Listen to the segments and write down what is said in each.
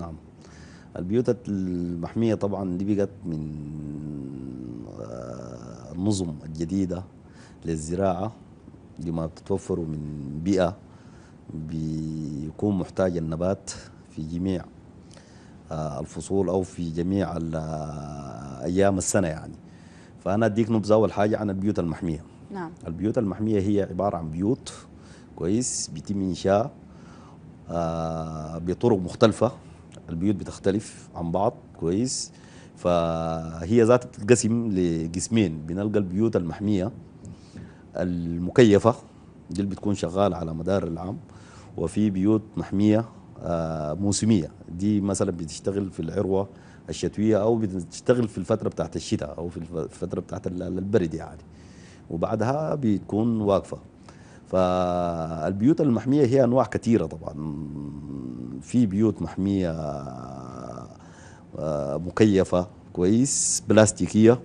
نعم البيوت المحمية طبعا دي بقت من آه، النظم الجديدة للزراعة لما بتتوفر من بيئة بيكون محتاج النبات في جميع آه، الفصول أو في جميع آه، أيام السنة يعني فأنا أديك نبذة أول حاجة عن البيوت المحمية نعم. البيوت المحمية هي عبارة عن بيوت كويس بيتم إنشاء بطرق مختلفة البيوت بتختلف عن بعض كويس فهي ذات بتتقسم لقسمين بنلقى البيوت المحميه المكيفه دي اللي بتكون شغاله على مدار العام وفي بيوت محميه آه، موسميه دي مثلا بتشتغل في العروه الشتويه او بتشتغل في الفتره بتاعت الشتاء او في الفتره بتاعت البرد يعني وبعدها بتكون واقفه فالبيوت المحميه هي انواع كثيره طبعا في بيوت محميه آه، مكيفه كويس بلاستيكيه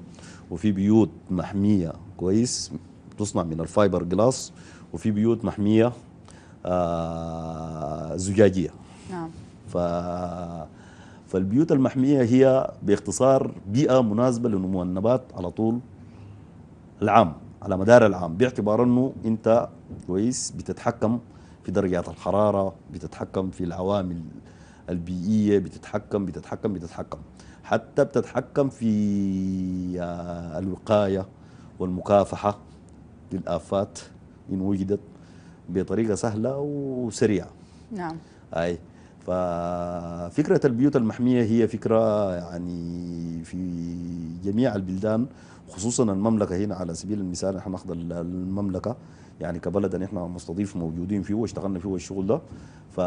وفي بيوت محميه كويس تصنع من الفايبر جلاس وفي بيوت محميه آه، زجاجيه نعم ف فالبيوت المحميه هي باختصار بيئه مناسبه لنمو النبات على طول العام على مدار العام باعتبار انه انت كويس بتتحكم في درجات الحرارة بتتحكم في العوامل البيئية بتتحكم بتتحكم بتتحكم حتى بتتحكم في آه، الوقاية والمكافحة للآفات إن وجدت بطريقة سهلة وسريعة نعم أي ففكرة البيوت المحمية هي فكرة يعني في جميع البلدان خصوصا المملكة هنا على سبيل المثال نحن ناخذ المملكة يعني كبلد نحن مستضيف موجودين فيه واشتغلنا فيه الشغل ده ف